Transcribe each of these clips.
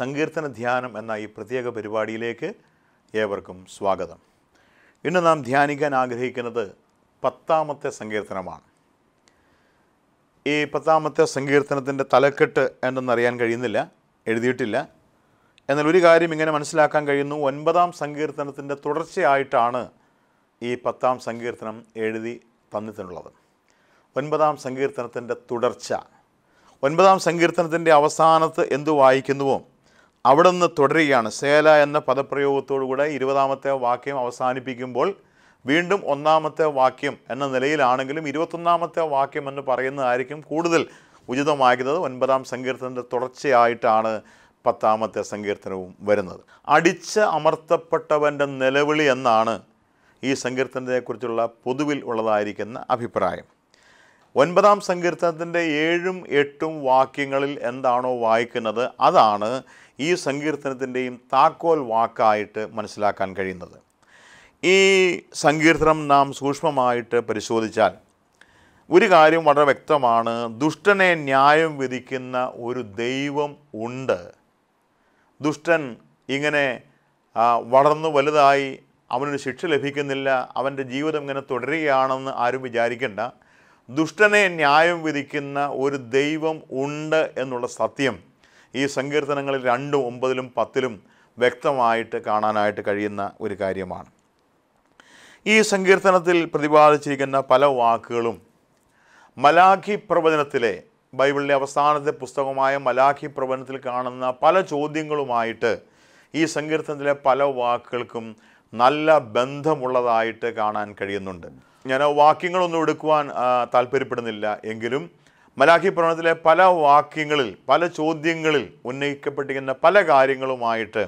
സങ്കീർത്തന ധ്യാനം എന്ന ഈ പ്രത്യേക പരിപാടിയിലേക്ക് ഏവർക്കും സ്വാഗതം ഇന്ന് നാം ധ്യാനിക്കാൻ ആഗ്രഹിക്കുന്നത് പത്താമത്തെ സങ്കീർത്തനമാണ് ഈ പത്താമത്തെ സങ്കീർത്തനത്തിൻ്റെ തലക്കെട്ട് എന്തെന്നറിയാൻ കഴിയുന്നില്ല എഴുതിയിട്ടില്ല എന്നാൽ ഒരു കാര്യം ഇങ്ങനെ മനസ്സിലാക്കാൻ കഴിയുന്നു ഒൻപതാം സങ്കീർത്തനത്തിൻ്റെ തുടർച്ചയായിട്ടാണ് ഈ പത്താം സങ്കീർത്തനം എഴുതി തന്നിട്ടുള്ളത് ഒൻപതാം സങ്കീർത്തനത്തിൻ്റെ തുടർച്ച ഒൻപതാം സങ്കീർത്തനത്തിൻ്റെ അവസാനത്ത് എന്തു വായിക്കുന്നുവോ അവിടെ നിന്ന് തുടരുകയാണ് സേല എന്ന പദപ്രയോഗത്തോടുകൂടെ ഇരുപതാമത്തെ വാക്യം അവസാനിപ്പിക്കുമ്പോൾ വീണ്ടും ഒന്നാമത്തെ വാക്യം എന്ന നിലയിലാണെങ്കിലും ഇരുപത്തൊന്നാമത്തെ വാക്യം എന്ന് പറയുന്നതായിരിക്കും കൂടുതൽ ഉചിതമാകുന്നത് ഒൻപതാം സങ്കീർത്തനത്തിൻ്റെ തുടർച്ചയായിട്ടാണ് പത്താമത്തെ സങ്കീർത്തനവും വരുന്നത് അടിച്ച് അമർത്തപ്പെട്ടവൻ്റെ നിലവിളി എന്നാണ് ഈ സങ്കീർത്തനത്തെക്കുറിച്ചുള്ള പൊതുവിൽ ഉള്ളതായിരിക്കുന്ന അഭിപ്രായം ഒൻപതാം സങ്കീർത്തനത്തിൻ്റെ ഏഴും എട്ടും വാക്യങ്ങളിൽ എന്താണോ വായിക്കുന്നത് അതാണ് ഈ സങ്കീർത്തനത്തിൻ്റെയും താക്കോൽ വാക്കായിട്ട് മനസ്സിലാക്കാൻ കഴിയുന്നത് ഈ സങ്കീർത്തനം നാം സൂക്ഷ്മമായിട്ട് പരിശോധിച്ചാൽ ഒരു കാര്യം വളരെ വ്യക്തമാണ് ദുഷ്ടനെ ന്യായം വിധിക്കുന്ന ഒരു ദൈവം ഉണ്ട് ദുഷ്ടൻ ഇങ്ങനെ വളർന്നു വലുതായി അവനൊരു ശിക്ഷ ലഭിക്കുന്നില്ല അവൻ്റെ ജീവിതം ഇങ്ങനെ തുടരുകയാണെന്ന് ആരും വിചാരിക്കേണ്ട ദുഷ്ടനെ ന്യായം വിധിക്കുന്ന ഒരു ദൈവം ഉണ്ട് എന്നുള്ള സത്യം ഈ സങ്കീർത്തനങ്ങളിൽ രണ്ടും ഒമ്പതിലും പത്തിലും വ്യക്തമായിട്ട് കാണാനായിട്ട് കഴിയുന്ന ഒരു കാര്യമാണ് ഈ സങ്കീർത്തനത്തിൽ പ്രതിപാദിച്ചിരിക്കുന്ന പല വാക്കുകളും മലാഖി പ്രവചനത്തിലെ ബൈബിളിലെ അവസാനത്തെ പുസ്തകമായ മലാഖി പ്രവചനത്തിൽ കാണുന്ന പല ചോദ്യങ്ങളുമായിട്ട് ഈ സങ്കീർത്തനത്തിലെ പല വാക്കുകൾക്കും നല്ല ബന്ധമുള്ളതായിട്ട് കാണാൻ കഴിയുന്നുണ്ട് ഞാൻ ആ വാക്യങ്ങളൊന്നും എടുക്കുവാൻ താല്പര്യപ്പെടുന്നില്ല എങ്കിലും മലാഖി പ്രവണത്തിലെ പല വാക്യങ്ങളിൽ പല ചോദ്യങ്ങളിൽ ഉന്നയിക്കപ്പെട്ടിരിക്കുന്ന പല കാര്യങ്ങളുമായിട്ട്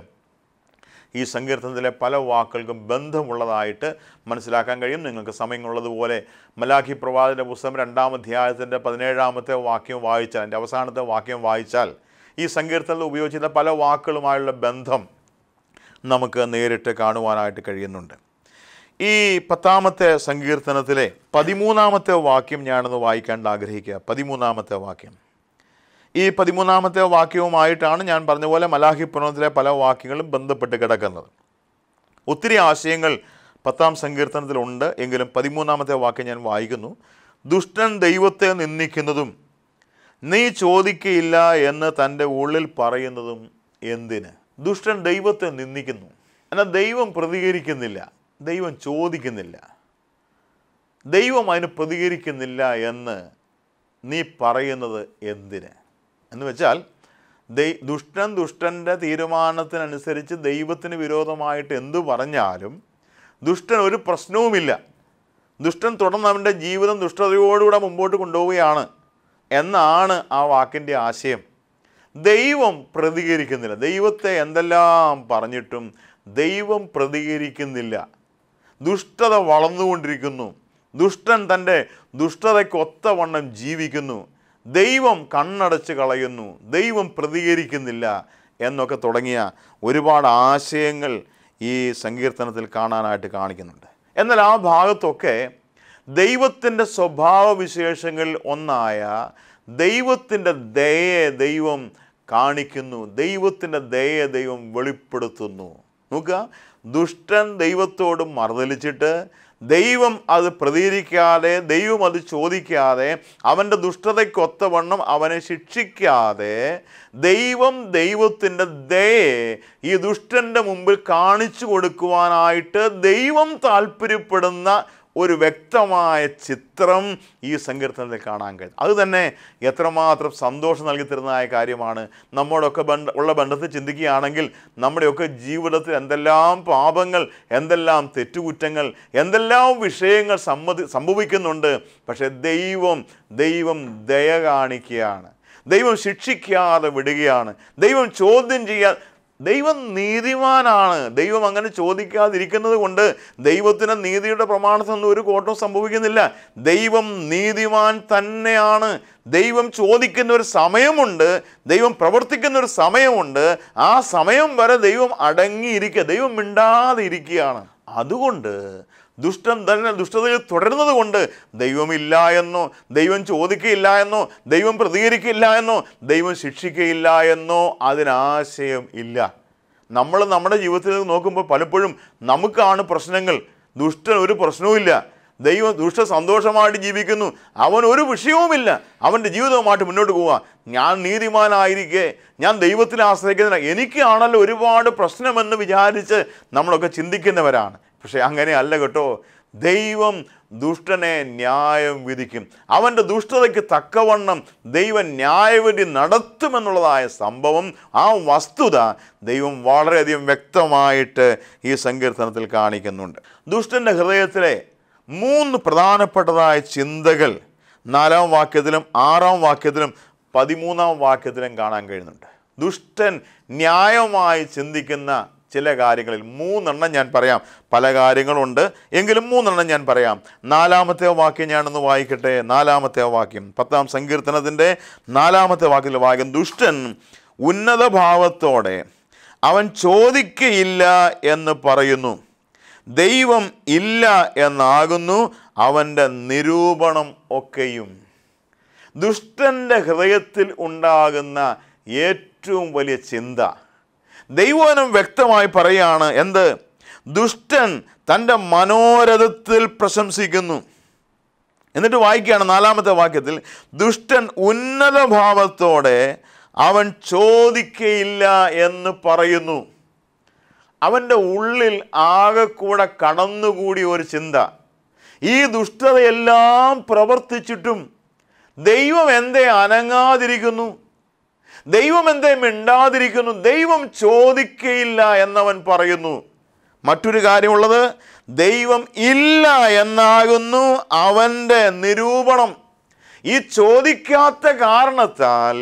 ഈ സങ്കീർത്തനത്തിലെ പല വാക്കുകൾക്കും ബന്ധമുള്ളതായിട്ട് മനസ്സിലാക്കാൻ കഴിയും നിങ്ങൾക്ക് സമയമുള്ളതുപോലെ മലാഖി പ്രവാചൻ്റെ പുസ്തകം രണ്ടാം അധ്യായത്തിൻ്റെ പതിനേഴാമത്തെ വാക്യം വായിച്ചാൽ എൻ്റെ അവസാനത്തെ വാക്യം വായിച്ചാൽ ഈ സങ്കീർത്തനത്തിൽ ഉപയോഗിച്ചിരുന്ന പല വാക്കുകളുമായുള്ള ബന്ധം നമുക്ക് നേരിട്ട് കാണുവാനായിട്ട് കഴിയുന്നുണ്ട് ഈ പത്താമത്തെ സങ്കീർത്തനത്തിലെ പതിമൂന്നാമത്തെ വാക്യം ഞാനൊന്ന് വായിക്കാണ്ട് ആഗ്രഹിക്കുക പതിമൂന്നാമത്തെ വാക്യം ഈ പതിമൂന്നാമത്തെ വാക്യവുമായിട്ടാണ് ഞാൻ പറഞ്ഞ പോലെ മലാഹി പുനത്തിലെ പല വാക്യങ്ങളും ബന്ധപ്പെട്ട് കിടക്കുന്നത് ഒത്തിരി ആശയങ്ങൾ പത്താം സങ്കീർത്തനത്തിലുണ്ട് എങ്കിലും പതിമൂന്നാമത്തെ വാക്യം ഞാൻ വായിക്കുന്നു ദുഷ്ടൻ ദൈവത്തെ നിന്ദിക്കുന്നതും നീ ചോദിക്കയില്ല എന്ന് തൻ്റെ ഉള്ളിൽ പറയുന്നതും എന്തിന് ദുഷ്ടൻ ദൈവത്തെ നിന്ദിക്കുന്നു എന്നാൽ ദൈവം പ്രതികരിക്കുന്നില്ല ദൈവം ചോദിക്കുന്നില്ല ദൈവം അതിന് പ്രതികരിക്കുന്നില്ല എന്ന് നീ പറയുന്നത് എന്തിന് എന്ന് വെച്ചാൽ ദൈ ദുഷ്ടൻ ദുഷ്ടൻ്റെ തീരുമാനത്തിനനുസരിച്ച് ദൈവത്തിന് വിരോധമായിട്ട് എന്തു പറഞ്ഞാലും ദുഷ്ടൻ ഒരു പ്രശ്നവുമില്ല ദുഷ്ടൻ തുടർന്ന് അവൻ്റെ ജീവിതം ദുഷ്ടതയോടുകൂടെ മുമ്പോട്ട് കൊണ്ടുപോവുകയാണ് എന്നാണ് ആ വാക്കിൻ്റെ ആശയം ദൈവം പ്രതികരിക്കുന്നില്ല ദൈവത്തെ എന്തെല്ലാം പറഞ്ഞിട്ടും ദൈവം പ്രതികരിക്കുന്നില്ല ദുഷ്ടത വളർന്നുകൊണ്ടിരിക്കുന്നു ദുഷ്ടൻ തൻ്റെ ദുഷ്ടതയ്ക്കൊത്തവണ്ണം ജീവിക്കുന്നു ദൈവം കണ്ണടച്ച് കളയുന്നു ദൈവം പ്രതികരിക്കുന്നില്ല എന്നൊക്കെ തുടങ്ങിയ ഒരുപാട് ആശയങ്ങൾ ഈ സങ്കീർത്തനത്തിൽ കാണാനായിട്ട് കാണിക്കുന്നുണ്ട് എന്നാൽ ആ ഭാഗത്തൊക്കെ ദൈവത്തിൻ്റെ സ്വഭാവവിശേഷങ്ങളിൽ ഒന്നായ ദൈവത്തിൻ്റെ ദയെ ദൈവം കാണിക്കുന്നു ദൈവത്തിൻ്റെ ദയെ ദൈവം വെളിപ്പെടുത്തുന്നു നോക്കുക ദുഷ്ടൻ ദൈവത്തോട് മറുതലിച്ചിട്ട് ദൈവം അത് പ്രതികരിക്കാതെ ദൈവം അത് ചോദിക്കാതെ അവൻ്റെ ദുഷ്ടതയ്ക്കൊത്തവണ്ണം അവനെ ശിക്ഷിക്കാതെ ദൈവം ദൈവത്തിൻ്റെ ദയെ ഈ ദുഷ്ടൻ്റെ മുമ്പിൽ കാണിച്ചു കൊടുക്കുവാനായിട്ട് ദൈവം താല്പര്യപ്പെടുന്ന ഒരു വ്യക്തമായ ചിത്രം ഈ സങ്കീർത്തനത്തിൽ കാണാൻ കഴിയും അത് തന്നെ എത്രമാത്രം സന്തോഷം നൽകി തരുന്നതായ കാര്യമാണ് നമ്മോടൊക്കെ ബന്ധ ഉള്ള ബന്ധത്തിൽ ചിന്തിക്കുകയാണെങ്കിൽ നമ്മുടെയൊക്കെ ജീവിതത്തിൽ എന്തെല്ലാം പാപങ്ങൾ എന്തെല്ലാം തെറ്റുകുറ്റങ്ങൾ എന്തെല്ലാം വിഷയങ്ങൾ സമ്മതി സംഭവിക്കുന്നുണ്ട് പക്ഷേ ദൈവം ദൈവം ദയ കാണിക്കുകയാണ് ദൈവം ശിക്ഷിക്കാതെ വിടുകയാണ് ദൈവം ചോദ്യം ചെയ്യാൻ ദൈവം നീതിമാനാണ് ദൈവം അങ്ങനെ ചോദിക്കാതിരിക്കുന്നത് കൊണ്ട് ദൈവത്തിന് നീതിയുടെ പ്രമാണത്തിനൊന്നും ഒരു കോട്ടവും സംഭവിക്കുന്നില്ല ദൈവം നീതിമാൻ തന്നെയാണ് ദൈവം ചോദിക്കുന്ന ഒരു സമയമുണ്ട് ദൈവം പ്രവർത്തിക്കുന്ന ഒരു സമയമുണ്ട് ആ സമയം വരെ ദൈവം അടങ്ങിയിരിക്കുക ദൈവം മിണ്ടാതിരിക്കുകയാണ് അതുകൊണ്ട് ദുഷ്ടൻ തന്നെ ദുഷ്ടതയിൽ തുടരുന്നത് കൊണ്ട് ദൈവമില്ല എന്നോ ദൈവം ചോദിക്കുകയില്ല എന്നോ ദൈവം പ്രതികരിക്കില്ല എന്നോ ദൈവം ശിക്ഷിക്കുകയില്ല എന്നോ അതിനാശയം ഇല്ല നമ്മൾ നമ്മുടെ ജീവിതത്തിൽ നോക്കുമ്പോൾ പലപ്പോഴും നമുക്കാണ് പ്രശ്നങ്ങൾ ദുഷ്ടൻ ഒരു പ്രശ്നവുമില്ല ദൈവം ദുഷ്ട സന്തോഷമായിട്ട് ജീവിക്കുന്നു അവൻ ഒരു വിഷയവുമില്ല അവൻ്റെ ജീവിതവുമായിട്ട് മുന്നോട്ട് പോവുക ഞാൻ നീതിമാനായിരിക്കെ ഞാൻ ദൈവത്തിൽ ആശ്രയിക്കുന്നതിന് എനിക്കാണല്ലോ ഒരുപാട് പ്രശ്നമെന്ന് വിചാരിച്ച് നമ്മളൊക്കെ ചിന്തിക്കുന്നവരാണ് പക്ഷേ അല്ല കേട്ടോ ദൈവം ദുഷ്ടനെ ന്യായം വിധിക്കും അവൻ്റെ ദുഷ്ടതയ്ക്ക് തക്കവണ്ണം ദൈവം ന്യായവിധി നടത്തുമെന്നുള്ളതായ സംഭവം ആ വസ്തുത ദൈവം വളരെയധികം വ്യക്തമായിട്ട് ഈ സങ്കീർത്തനത്തിൽ കാണിക്കുന്നുണ്ട് ദുഷ്ടൻ്റെ ഹൃദയത്തിലെ മൂന്ന് പ്രധാനപ്പെട്ടതായ ചിന്തകൾ നാലാം വാക്യത്തിലും ആറാം വാക്യത്തിലും പതിമൂന്നാം വാക്യത്തിലും കാണാൻ കഴിയുന്നുണ്ട് ദുഷ്ടൻ ന്യായമായി ചിന്തിക്കുന്ന ചില കാര്യങ്ങളിൽ മൂന്നെണ്ണം ഞാൻ പറയാം പല കാര്യങ്ങളുണ്ട് എങ്കിലും മൂന്നെണ്ണം ഞാൻ പറയാം നാലാമത്തെ വാക്യം ഞാനൊന്ന് വായിക്കട്ടെ നാലാമത്തെ വാക്യം പത്താം സങ്കീർത്തനത്തിൻ്റെ നാലാമത്തെ വാക്യത്തിൽ വാക്യം ദുഷ്ടൻ ഉന്നത ഭാവത്തോടെ അവൻ ചോദിക്കയില്ല എന്ന് പറയുന്നു ദൈവം ഇല്ല എന്നാകുന്നു അവൻ്റെ നിരൂപണം ഒക്കെയും ദുഷ്ടൻ്റെ ഹൃദയത്തിൽ ഉണ്ടാകുന്ന ഏറ്റവും വലിയ ചിന്ത ദൈവനം വ്യക്തമായി പറയാണ് എന്ത് ദുഷ്ടൻ തൻ്റെ മനോരഥത്തിൽ പ്രശംസിക്കുന്നു എന്നിട്ട് വായിക്കുകയാണ് നാലാമത്തെ വാക്യത്തിൽ ദുഷ്ടൻ ഉന്നത ഭാവത്തോടെ അവൻ ചോദിക്കയില്ല എന്ന് പറയുന്നു അവൻ്റെ ഉള്ളിൽ ആകെക്കൂടെ കടന്നുകൂടി ഒരു ചിന്ത ഈ ദുഷ്ടതയെല്ലാം പ്രവർത്തിച്ചിട്ടും ദൈവം എന്തേ അനങ്ങാതിരിക്കുന്നു ദൈവം എന്തേ മിണ്ടാതിരിക്കുന്നു ദൈവം ചോദിക്കയില്ല എന്നവൻ പറയുന്നു മറ്റൊരു കാര്യമുള്ളത് ദൈവം ഇല്ല എന്നാകുന്നു അവൻ്റെ നിരൂപണം ഈ ചോദിക്കാത്ത കാരണത്താൽ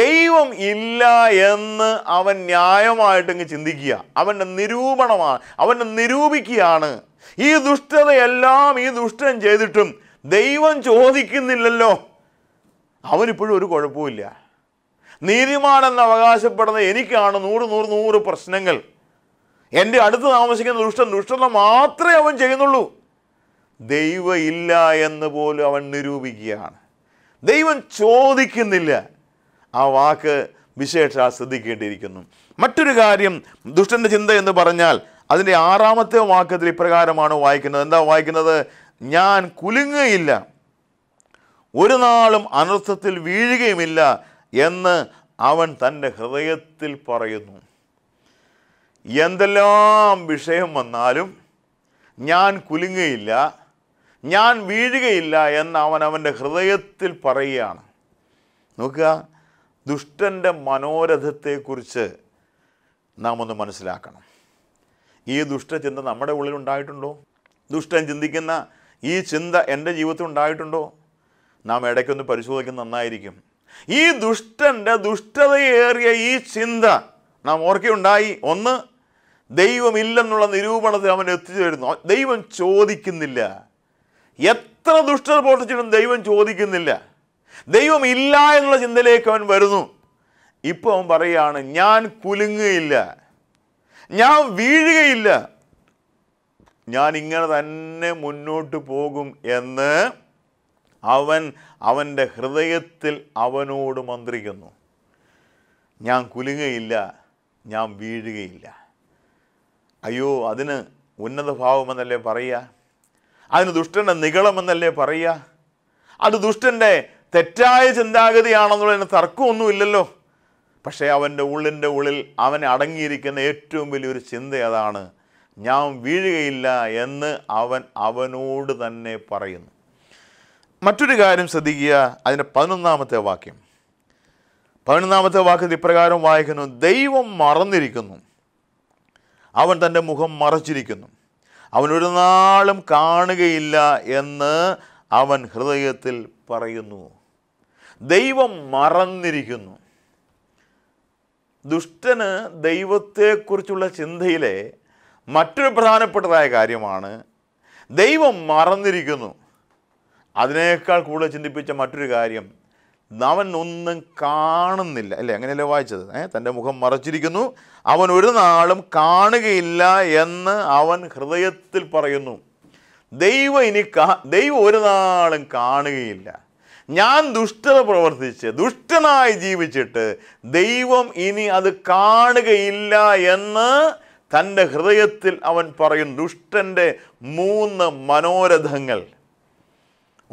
ദൈവം ഇല്ല എന്ന് അവൻ ന്യായമായിട്ടങ്ങ് ചിന്തിക്കുക അവൻ്റെ നിരൂപണമാണ് അവൻ്റെ നിരൂപിക്കുകയാണ് ഈ ദുഷ്ടതയെല്ലാം ഈ ദുഷ്ടൻ ചെയ്തിട്ടും ദൈവം ചോദിക്കുന്നില്ലല്ലോ അവനിപ്പോഴും ഒരു കുഴപ്പമില്ല നീതിമാനെന്ന് അവകാശപ്പെടുന്ന എനിക്കാണ് നൂറ് നൂറ് നൂറ് പ്രശ്നങ്ങൾ എൻ്റെ അടുത്ത് താമസിക്കുന്ന ദുഷ്ടൻ ദുഷ്ടത മാത്രമേ അവൻ ചെയ്യുന്നുള്ളൂ ദൈവം ഇല്ല എന്ന് പോലും അവൻ നിരൂപിക്കുകയാണ് ദൈവം ചോദിക്കുന്നില്ല ആ വാക്ക് വിശേഷ ശ്രദ്ധിക്കേണ്ടിയിരിക്കുന്നു മറ്റൊരു കാര്യം ദുഷ്ടൻ്റെ ചിന്ത എന്ന് പറഞ്ഞാൽ അതിൻ്റെ ആറാമത്തെ വാക്കത്തിൽ ഇപ്രകാരമാണ് വായിക്കുന്നത് എന്താ വായിക്കുന്നത് ഞാൻ കുലുങ്ങുകയില്ല ഒരു നാളും അനർത്ഥത്തിൽ വീഴുകയുമില്ല എന്ന് അവൻ തൻ്റെ ഹൃദയത്തിൽ പറയുന്നു എന്തെല്ലാം വിഷയം വന്നാലും ഞാൻ കുലുങ്ങുകയില്ല ഞാൻ വീഴുകയില്ല എന്ന് അവൻ അവൻ്റെ ഹൃദയത്തിൽ പറയുകയാണ് നോക്കുക ദുഷ്ടൻ്റെ മനോരഥത്തെക്കുറിച്ച് നാം ഒന്ന് മനസ്സിലാക്കണം ഈ ദുഷ്ടചിന്ത നമ്മുടെ ഉള്ളിൽ ഉണ്ടായിട്ടുണ്ടോ ദുഷ്ടൻ ചിന്തിക്കുന്ന ഈ ചിന്ത എൻ്റെ ജീവിതത്തിൽ ഉണ്ടായിട്ടുണ്ടോ നാം ഇടയ്ക്കൊന്ന് പരിശോധിക്കുന്ന നന്നായിരിക്കും ഈ ദുഷ്ടൻ്റെ ദുഷ്ടതയേറിയ ഈ ചിന്ത നാം ഓർക്കുണ്ടായി ഒന്ന് ദൈവമില്ലെന്നുള്ള നിരൂപണത്തിൽ അവൻ എത്തിച്ചേരുന്നു ദൈവം ചോദിക്കുന്നില്ല എത്ര ദുഷ്ടത പ്രവർത്തിച്ചിട്ടും ദൈവം ചോദിക്കുന്നില്ല ദൈവം ഇല്ല എന്നുള്ള ചിന്തയിലേക്ക് അവൻ വരുന്നു ഇപ്പോൾ അവൻ പറയുകയാണ് ഞാൻ കുലുങ്ങുകയില്ല ഞാൻ വീഴുകയില്ല ഞാൻ ഇങ്ങനെ തന്നെ മുന്നോട്ട് പോകും എന്ന് അവൻ അവൻ്റെ ഹൃദയത്തിൽ അവനോട് മന്ത്രിക്കുന്നു ഞാൻ കുലുങ്ങയില്ല ഞാൻ വീഴുകയില്ല അയ്യോ അതിന് ഉന്നത ഭാവമെന്നല്ലേ പറയുക അതിന് ദുഷ്ടൻ്റെ നികളമെന്നല്ലേ പറയുക അത് ദുഷ്ടൻ്റെ തെറ്റായ ചിന്താഗതിയാണെന്നുള്ളതിന് തർക്കമൊന്നുമില്ലല്ലോ പക്ഷേ അവൻ്റെ ഉള്ളിൻ്റെ ഉള്ളിൽ അവനെ അടങ്ങിയിരിക്കുന്ന ഏറ്റവും വലിയൊരു ചിന്ത അതാണ് ഞാൻ വീഴുകയില്ല എന്ന് അവൻ അവനോട് തന്നെ പറയുന്നു മറ്റൊരു കാര്യം ശ്രദ്ധിക്കുക അതിൻ്റെ പതിനൊന്നാമത്തെ വാക്യം പതിനൊന്നാമത്തെ വാക്യത്തിൽ ഇപ്രകാരം വായിക്കുന്നു ദൈവം മറന്നിരിക്കുന്നു അവൻ തൻ്റെ മുഖം മറച്ചിരിക്കുന്നു അവൻ ഒരു നാളും കാണുകയില്ല എന്ന് അവൻ ഹൃദയത്തിൽ പറയുന്നു ദൈവം മറന്നിരിക്കുന്നു ദുഷ്ടന് ദൈവത്തെക്കുറിച്ചുള്ള ചിന്തയിലെ മറ്റൊരു പ്രധാനപ്പെട്ടതായ കാര്യമാണ് ദൈവം മറന്നിരിക്കുന്നു അതിനേക്കാൾ കൂടുതൽ ചിന്തിപ്പിച്ച മറ്റൊരു കാര്യം അവൻ ഒന്നും കാണുന്നില്ല അല്ലേ അങ്ങനെയല്ലേ വായിച്ചത് ഏ തൻ്റെ മുഖം മറച്ചിരിക്കുന്നു അവൻ ഒരു നാളും കാണുകയില്ല എന്ന് അവൻ ഹൃദയത്തിൽ പറയുന്നു ദൈവം ഇനി കാ ദൈവം ഒരു നാളും കാണുകയില്ല ഞാൻ ദുഷ്ടത പ്രവർത്തിച്ച് ദുഷ്ടനായി ജീവിച്ചിട്ട് ദൈവം ഇനി അത് കാണുകയില്ല എന്ന് തൻ്റെ ഹൃദയത്തിൽ അവൻ പറയുന്നു ദുഷ്ടൻ്റെ മൂന്ന് മനോരഥങ്ങൾ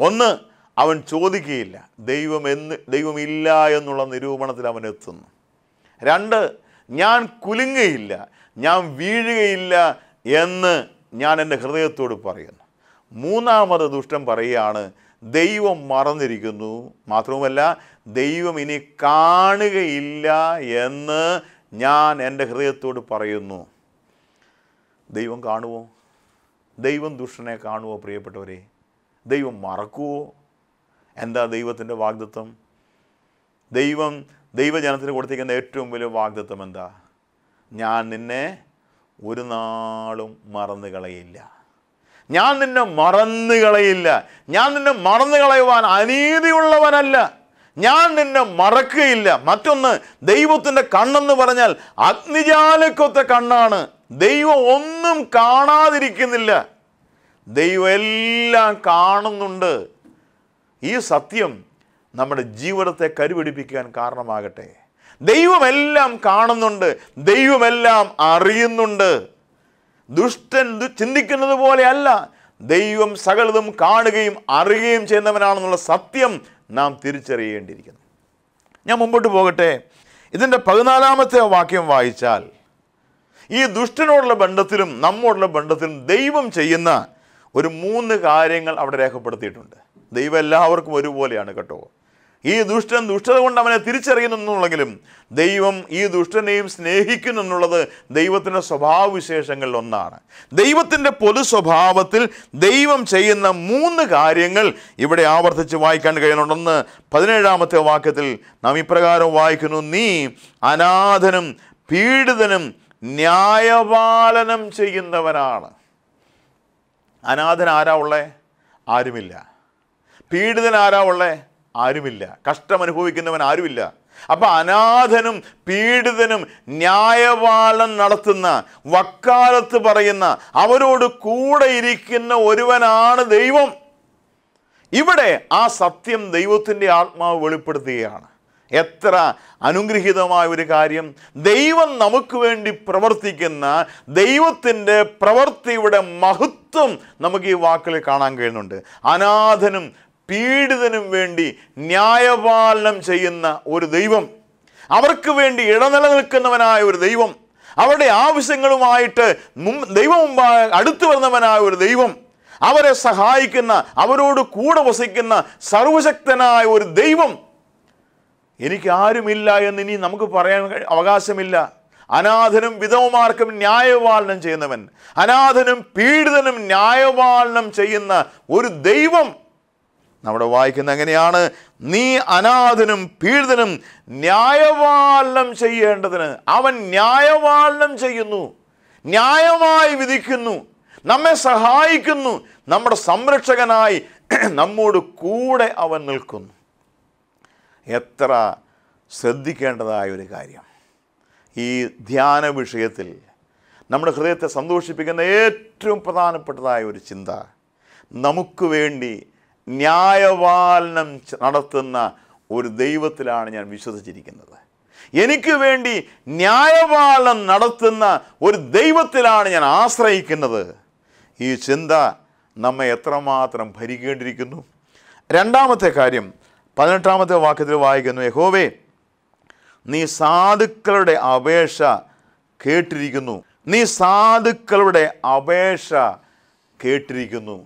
ഒന്ന് അവൻ ചോദിക്കുകയില്ല ദൈവം എന്ന് ദൈവമില്ല എന്നുള്ള നിരൂപണത്തിൽ അവൻ എത്തുന്നു രണ്ട് ഞാൻ കുലുങ്ങുകയില്ല ഞാൻ വീഴുകയില്ല എന്ന് ഞാൻ എൻ്റെ ഹൃദയത്തോട് പറയുന്നു മൂന്നാമത് ദുഷ്ടം പറയുകയാണ് ദൈവം മറന്നിരിക്കുന്നു മാത്രവുമല്ല ദൈവം ഇനി കാണുകയില്ല എന്ന് ഞാൻ എൻ്റെ ഹൃദയത്തോട് പറയുന്നു ദൈവം കാണുമോ ദൈവം ദുഷ്ടനെ കാണുമോ പ്രിയപ്പെട്ടവരെ ദൈവം മറക്കുമോ എന്താ ദൈവത്തിൻ്റെ വാഗ്ദത്വം ദൈവം ദൈവജനത്തിന് കൊടുത്തിരിക്കുന്ന ഏറ്റവും വലിയ വാഗ്ദത്വം എന്താ ഞാൻ നിന്നെ ഒരു നാളും മറന്നു കളയില്ല ഞാൻ നിന്നെ മറന്നു കളയില്ല ഞാൻ നിന്നെ മറന്നു കളയുവാൻ അനീതിയുള്ളവനല്ല ഞാൻ നിന്നെ മറക്കുകയില്ല മറ്റൊന്ന് ദൈവത്തിൻ്റെ കണ്ണെന്ന് പറഞ്ഞാൽ അഗ്നിജാലക്കൊത്ത കണ്ണാണ് ദൈവം ഒന്നും കാണാതിരിക്കുന്നില്ല ദൈവം എല്ലാം കാണുന്നുണ്ട് ഈ സത്യം നമ്മുടെ ജീവിതത്തെ കരുപിടിപ്പിക്കാൻ കാരണമാകട്ടെ ദൈവമെല്ലാം കാണുന്നുണ്ട് ദൈവമെല്ലാം അറിയുന്നുണ്ട് ദുഷ്ടൻ ചിന്തിക്കുന്നത് പോലെയല്ല ദൈവം സകലതും കാണുകയും അറിയുകയും ചെയ്യുന്നവനാണെന്നുള്ള സത്യം നാം തിരിച്ചറിയേണ്ടിയിരിക്കുന്നു ഞാൻ മുമ്പോട്ട് പോകട്ടെ ഇതിൻ്റെ പതിനാലാമത്തെ വാക്യം വായിച്ചാൽ ഈ ദുഷ്ടനോടുള്ള ബന്ധത്തിലും നമ്മോടുള്ള ബന്ധത്തിലും ദൈവം ചെയ്യുന്ന ഒരു മൂന്ന് കാര്യങ്ങൾ അവിടെ രേഖപ്പെടുത്തിയിട്ടുണ്ട് ദൈവം എല്ലാവർക്കും ഒരുപോലെയാണ് കേട്ടോ ഈ ദുഷ്ടൻ ദുഷ്ടത കൊണ്ട് അവനെ തിരിച്ചറിയുന്നുണ്ടെങ്കിലും ദൈവം ഈ ദുഷ്ടനെയും സ്നേഹിക്കുന്നു എന്നുള്ളത് ദൈവത്തിൻ്റെ സ്വഭാവവിശേഷങ്ങളിൽ ഒന്നാണ് ദൈവത്തിൻ്റെ പൊതു സ്വഭാവത്തിൽ ദൈവം ചെയ്യുന്ന മൂന്ന് കാര്യങ്ങൾ ഇവിടെ ആവർത്തിച്ച് വായിക്കാൻ കഴിയുന്നുണ്ടെന്ന് പതിനേഴാമത്തെ വാക്യത്തിൽ നാം ഇപ്രകാരം വായിക്കുന്നു നീ അനാഥനും പീഡിതനും ന്യായപാലനം ചെയ്യുന്നവനാണ് അനാഥൻ ആരാ ഉള്ളേ ആരുമില്ല പീഡിതൻ ആരാ ഉള്ളേ ആരുമില്ല കഷ്ടം അനുഭവിക്കുന്നവൻ ആരുമില്ല അപ്പം അനാഥനും പീഡിതനും ന്യായവാളം നടത്തുന്ന വക്കാലത്ത് പറയുന്ന അവരോട് കൂടെ ഇരിക്കുന്ന ഒരുവനാണ് ദൈവം ഇവിടെ ആ സത്യം ദൈവത്തിൻ്റെ ആത്മാവ് വെളിപ്പെടുത്തുകയാണ് എത്ര അനുഗ്രഹീതമായ ഒരു കാര്യം ദൈവം നമുക്ക് വേണ്ടി പ്രവർത്തിക്കുന്ന ദൈവത്തിൻ്റെ പ്രവൃത്തിയുടെ മഹത്വം നമുക്ക് ഈ വാക്കിൽ കാണാൻ കഴിയുന്നുണ്ട് അനാഥനും പീഡിതനും വേണ്ടി ന്യായപാലനം ചെയ്യുന്ന ഒരു ദൈവം അവർക്ക് വേണ്ടി ഇടനിലനിൽക്കുന്നവനായ ഒരു ദൈവം അവരുടെ ആവശ്യങ്ങളുമായിട്ട് ദൈവം മുമ്പായ അടുത്തു വരുന്നവനായ ഒരു ദൈവം അവരെ സഹായിക്കുന്ന അവരോട് കൂടെ വസിക്കുന്ന സർവശക്തനായ ഒരു ദൈവം എനിക്ക് ആരുമില്ല എന്ന് ഇനി നമുക്ക് പറയാൻ അവകാശമില്ല അനാഥനും വിധവമാർക്കും ന്യായപാലനം ചെയ്യുന്നവൻ അനാഥനും പീഡിതനും ന്യായപാലനം ചെയ്യുന്ന ഒരു ദൈവം നമ്മുടെ വായിക്കുന്ന എങ്ങനെയാണ് നീ അനാഥനും പീഡിതനും ന്യായപാലനം ചെയ്യേണ്ടതിന് അവൻ ന്യായപാലനം ചെയ്യുന്നു ന്യായമായി വിധിക്കുന്നു നമ്മെ സഹായിക്കുന്നു നമ്മുടെ സംരക്ഷകനായി നമ്മോട് കൂടെ അവൻ നിൽക്കുന്നു എത്ര ശ്രദ്ധിക്കേണ്ടതായ ഒരു കാര്യം ഈ ധ്യാന വിഷയത്തിൽ നമ്മുടെ ഹൃദയത്തെ സന്തോഷിപ്പിക്കുന്ന ഏറ്റവും പ്രധാനപ്പെട്ടതായ ഒരു ചിന്ത നമുക്ക് വേണ്ടി ന്യായപാലനം നടത്തുന്ന ഒരു ദൈവത്തിലാണ് ഞാൻ വിശ്വസിച്ചിരിക്കുന്നത് എനിക്ക് വേണ്ടി ന്യായപാലനം നടത്തുന്ന ഒരു ദൈവത്തിലാണ് ഞാൻ ആശ്രയിക്കുന്നത് ഈ ചിന്ത നമ്മെ എത്രമാത്രം ഭരിക്കേണ്ടിയിരിക്കുന്നു രണ്ടാമത്തെ കാര്യം പതിനെട്ടാമത്തെ വാക്യത്തിൽ വായിക്കുന്നു യഹോവേ നീ സാധുക്കളുടെ അപേക്ഷ കേട്ടിരിക്കുന്നു നീ സാധുക്കളുടെ അപേക്ഷ കേട്ടിരിക്കുന്നു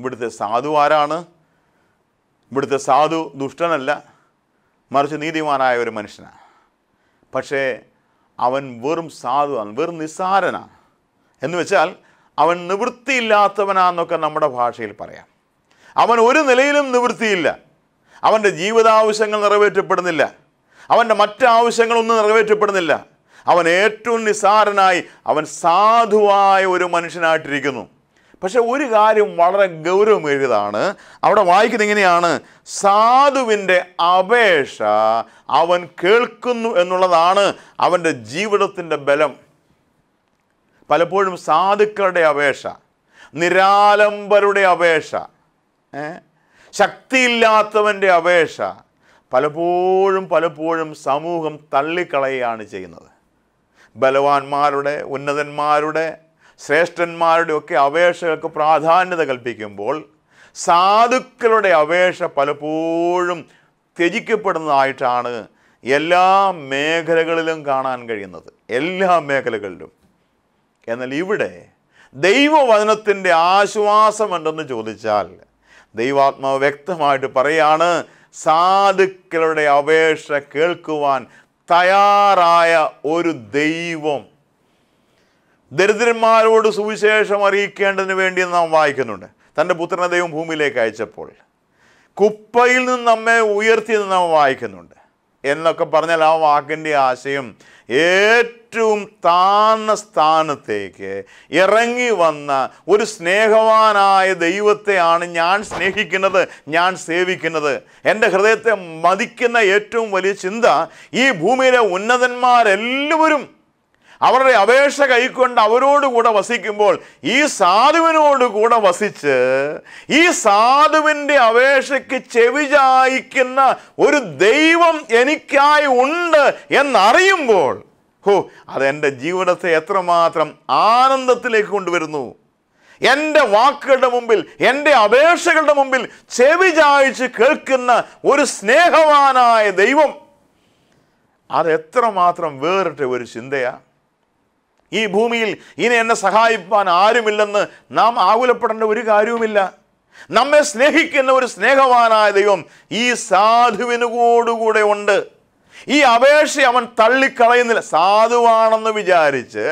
ഇവിടുത്തെ സാധു ആരാണ് ഇവിടുത്തെ സാധു ദുഷ്ടനല്ല മറിച്ച് നീതിമാനായ ഒരു മനുഷ്യനാണ് പക്ഷേ അവൻ വെറും സാധുവാണ് വെറും നിസ്സാരനാണ് എന്ന് വെച്ചാൽ അവൻ നിവൃത്തിയില്ലാത്തവനാന്നൊക്കെ നമ്മുടെ ഭാഷയിൽ പറയാം അവൻ ഒരു നിലയിലും നിവൃത്തിയില്ല അവൻ്റെ ജീവിതാവശ്യങ്ങൾ നിറവേറ്റപ്പെടുന്നില്ല അവൻ്റെ മറ്റ് ആവശ്യങ്ങളൊന്നും നിറവേറ്റപ്പെടുന്നില്ല അവൻ ഏറ്റവും നിസ്സാരനായി അവൻ സാധുവായ ഒരു മനുഷ്യനായിട്ടിരിക്കുന്നു പക്ഷെ ഒരു കാര്യം വളരെ ഗൗരവമേറിയതാണ് അവിടെ വായിക്കുന്ന ഇങ്ങനെയാണ് സാധുവിൻ്റെ അപേക്ഷ അവൻ കേൾക്കുന്നു എന്നുള്ളതാണ് അവൻ്റെ ജീവിതത്തിൻ്റെ ബലം പലപ്പോഴും സാധുക്കളുടെ അപേക്ഷ നിരാലംബരുടെ അപേക്ഷ ശക്തിയില്ലാത്തവൻ്റെ അപേക്ഷ പലപ്പോഴും പലപ്പോഴും സമൂഹം തള്ളിക്കളയുകയാണ് ചെയ്യുന്നത് ബലവാന്മാരുടെ ഉന്നതന്മാരുടെ ശ്രേഷ്ഠന്മാരുടെ ഒക്കെ അപേക്ഷകൾക്ക് പ്രാധാന്യത കൽപ്പിക്കുമ്പോൾ സാധുക്കളുടെ അപേക്ഷ പലപ്പോഴും ത്യജിക്കപ്പെടുന്നതായിട്ടാണ് എല്ലാ മേഖലകളിലും കാണാൻ കഴിയുന്നത് എല്ലാ മേഖലകളിലും എന്നാൽ ഇവിടെ ദൈവവചനത്തിൻ്റെ ആശ്വാസം ചോദിച്ചാൽ ദൈവാത്മാവ് വ്യക്തമായിട്ട് പറയുകയാണ് സാധുക്കളുടെ അപേക്ഷ കേൾക്കുവാൻ തയ്യാറായ ഒരു ദൈവം ദരിദ്രന്മാരോട് സുവിശേഷം അറിയിക്കേണ്ടതിന് വേണ്ടി നാം വായിക്കുന്നുണ്ട് തൻ്റെ പുത്രനെ ദൈവം ഭൂമിയിലേക്ക് അയച്ചപ്പോൾ കുപ്പയിൽ നിന്ന് നമ്മെ ഉയർത്തിയെന്ന് നാം വായിക്കുന്നുണ്ട് എന്നൊക്കെ പറഞ്ഞാൽ ആ വാക്കിൻ്റെ ആശയം ഏറ്റവും ഏറ്റവും താഴ്ന്ന സ്ഥാനത്തേക്ക് ഇറങ്ങി വന്ന ഒരു സ്നേഹവാനായ ദൈവത്തെയാണ് ഞാൻ സ്നേഹിക്കുന്നത് ഞാൻ സേവിക്കുന്നത് എൻ്റെ ഹൃദയത്തെ മതിക്കുന്ന ഏറ്റവും വലിയ ചിന്ത ഈ ഭൂമിയിലെ ഉന്നതന്മാരെല്ലാവരും അവരുടെ അപേക്ഷ കൈക്കൊണ്ട് അവരോടുകൂടെ വസിക്കുമ്പോൾ ഈ സാധുവിനോട് കൂടെ വസിച്ച് ഈ സാധുവിൻ്റെ അപേക്ഷയ്ക്ക് ചെവിചായിക്കുന്ന ഒരു ദൈവം എനിക്കായി ഉണ്ട് എന്നറിയുമ്പോൾ ഹോ എൻ്റെ ജീവിതത്തെ എത്രമാത്രം ആനന്ദത്തിലേക്ക് കൊണ്ടുവരുന്നു എൻ്റെ വാക്കുകളുടെ മുമ്പിൽ എൻ്റെ അപേക്ഷകളുടെ മുമ്പിൽ ചെവി ചായച്ച് കേൾക്കുന്ന ഒരു സ്നേഹവാനായ ദൈവം അതെത്രമാത്രം വേറിട്ട ഒരു ചിന്തയാ ഈ ഭൂമിയിൽ ഇനി എന്നെ സഹായിപ്പാൻ ആരുമില്ലെന്ന് നാം ആകുലപ്പെടേണ്ട ഒരു കാര്യവുമില്ല നമ്മെ സ്നേഹിക്കുന്ന ഒരു സ്നേഹവാനായ ദൈവം ഈ സാധുവിനുകൂടുകൂടെ ഉണ്ട് ഈ അപേക്ഷ അവൻ തള്ളിക്കളയുന്നില്ല സാധുവാണെന്ന് വിചാരിച്ച്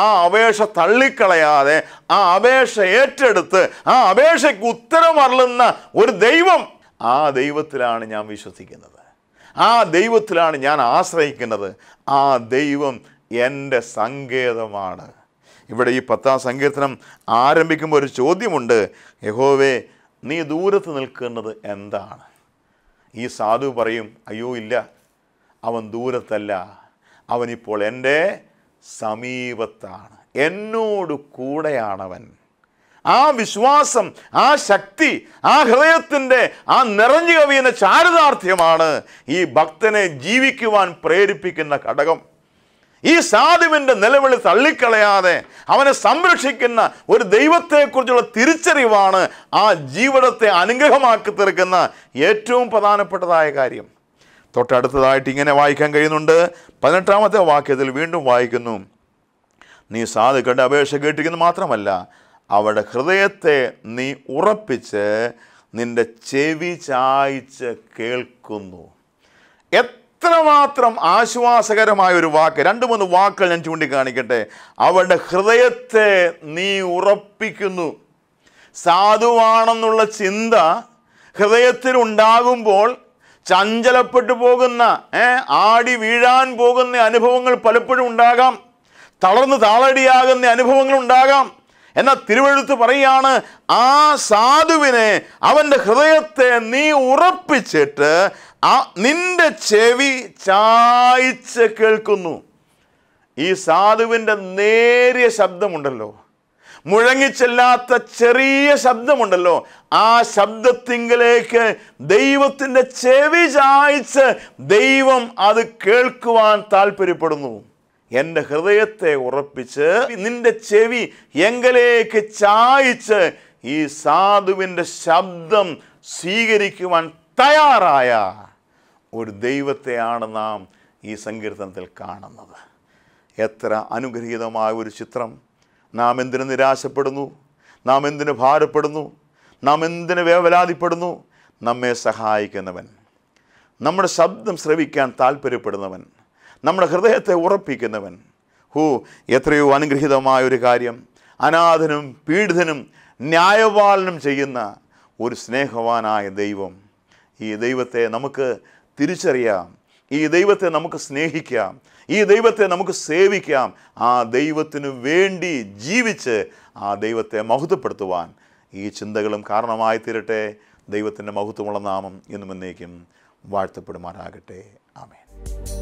ആ അപേക്ഷ തള്ളിക്കളയാതെ ആ അപേക്ഷ ഏറ്റെടുത്ത് ആ അപേക്ഷയ്ക്ക് ഉത്തരമറളുന്ന ഒരു ദൈവം ആ ദൈവത്തിലാണ് ഞാൻ വിശ്വസിക്കുന്നത് ആ ദൈവത്തിലാണ് ഞാൻ ആശ്രയിക്കുന്നത് ആ ദൈവം എൻ്റെ സങ്കേതമാണ് ഇവിടെ ഈ പത്താം സങ്കീർത്തനം ആരംഭിക്കുമ്പോൾ ഒരു ചോദ്യമുണ്ട് യഹോവേ നീ ദൂരത്ത് നിൽക്കുന്നത് എന്താണ് ഈ സാധു പറയും അയ്യോ ഇല്ല അവൻ ദൂരത്തല്ല അവനിപ്പോൾ എൻ്റെ സമീപത്താണ് എന്നോട് കൂടെയാണവൻ ആ വിശ്വാസം ആ ശക്തി ആ ഹൃദയത്തിൻ്റെ ആ നിറഞ്ഞു കവിയുന്ന ചാരിതാർത്ഥ്യമാണ് ഈ ഭക്തനെ ജീവിക്കുവാൻ പ്രേരിപ്പിക്കുന്ന ഘടകം ഈ സാധുവിൻ്റെ നിലവിളി തള്ളിക്കളയാതെ അവനെ സംരക്ഷിക്കുന്ന ഒരു ദൈവത്തെക്കുറിച്ചുള്ള തിരിച്ചറിവാണ് ആ ജീവിതത്തെ അനുഗ്രഹമാക്കി തീർക്കുന്ന ഏറ്റവും പ്രധാനപ്പെട്ടതായ കാര്യം തൊട്ടടുത്തതായിട്ട് ഇങ്ങനെ വായിക്കാൻ കഴിയുന്നുണ്ട് പതിനെട്ടാമത്തെ വാക്യത്തിൽ വീണ്ടും വായിക്കുന്നു നീ സാധുക്കളുടെ അപേക്ഷ കേട്ടിരിക്കുന്നു മാത്രമല്ല അവരുടെ ഹൃദയത്തെ നീ ഉറപ്പിച്ച് നിൻ്റെ ചെവി ചായ്ച്ച് കേൾക്കുന്നു എത്രമാത്രം ആശ്വാസകരമായ ഒരു വാക്ക് രണ്ട് മൂന്ന് വാക്കുകൾ ഞാൻ ചൂണ്ടിക്കാണിക്കട്ടെ അവരുടെ ഹൃദയത്തെ നീ ഉറപ്പിക്കുന്നു സാധുവാണെന്നുള്ള ചിന്ത ഹൃദയത്തിൽ ഉണ്ടാകുമ്പോൾ ചഞ്ചലപ്പെട്ടു പോകുന്ന ആടി വീഴാൻ പോകുന്ന അനുഭവങ്ങൾ പലപ്പോഴും ഉണ്ടാകാം തളർന്ന് താളടിയാകുന്ന അനുഭവങ്ങൾ ഉണ്ടാകാം എന്നാൽ തിരുവഴുത്ത് പറയുകയാണ് ആ സാധുവിനെ അവൻ്റെ ഹൃദയത്തെ നീ ഉറപ്പിച്ചിട്ട് ആ നിന്റെ ചെവി ചായ്ച്ച് കേൾക്കുന്നു ഈ സാധുവിൻ്റെ നേരിയ ശബ്ദമുണ്ടല്ലോ മുഴങ്ങിച്ചെല്ലാത്ത ചെറിയ ശബ്ദമുണ്ടല്ലോ ആ ശബ്ദത്തിങ്കിലേക്ക് ദൈവത്തിൻ്റെ ചെവി ചായച്ച് ദൈവം അത് കേൾക്കുവാൻ താല്പര്യപ്പെടുന്നു എൻ്റെ ഹൃദയത്തെ ഉറപ്പിച്ച് നിന്റെ ചെവി എങ്കിലേക്ക് ചായച്ച് ഈ സാധുവിൻ്റെ ശബ്ദം സ്വീകരിക്കുവാൻ തയ്യാറായ ഒരു ദൈവത്തെയാണ് നാം ഈ സങ്കീർത്തനത്തിൽ കാണുന്നത് എത്ര അനുഗ്രഹീതമായ ഒരു ചിത്രം നാം എന്തിനു നിരാശപ്പെടുന്നു നാം എന്തിനു ഭാരപ്പെടുന്നു നാം എന്തിനു വേവലാതിപ്പെടുന്നു നമ്മെ സഹായിക്കുന്നവൻ നമ്മുടെ ശബ്ദം ശ്രവിക്കാൻ താല്പര്യപ്പെടുന്നവൻ നമ്മുടെ ഹൃദയത്തെ ഉറപ്പിക്കുന്നവൻ ഹൂ എത്രയോ അനുഗ്രഹീതമായ ഒരു കാര്യം അനാഥനും പീഡിതനും ന്യായപാലനം ചെയ്യുന്ന ഒരു സ്നേഹവാനായ ദൈവം ഈ ദൈവത്തെ നമുക്ക് തിരിച്ചറിയാം ഈ ദൈവത്തെ നമുക്ക് സ്നേഹിക്കാം ഈ ദൈവത്തെ നമുക്ക് സേവിക്കാം ആ ദൈവത്തിന് വേണ്ടി ജീവിച്ച് ആ ദൈവത്തെ മഹത്വപ്പെടുത്തുവാൻ ഈ ചിന്തകളും കാരണമായി തീരട്ടെ ദൈവത്തിൻ്റെ മഹത്വമുള്ള നാമം എന്നും എന്നേക്കും വാഴ്ത്തപ്പെടുമാറാകട്ടെ ആമേൻ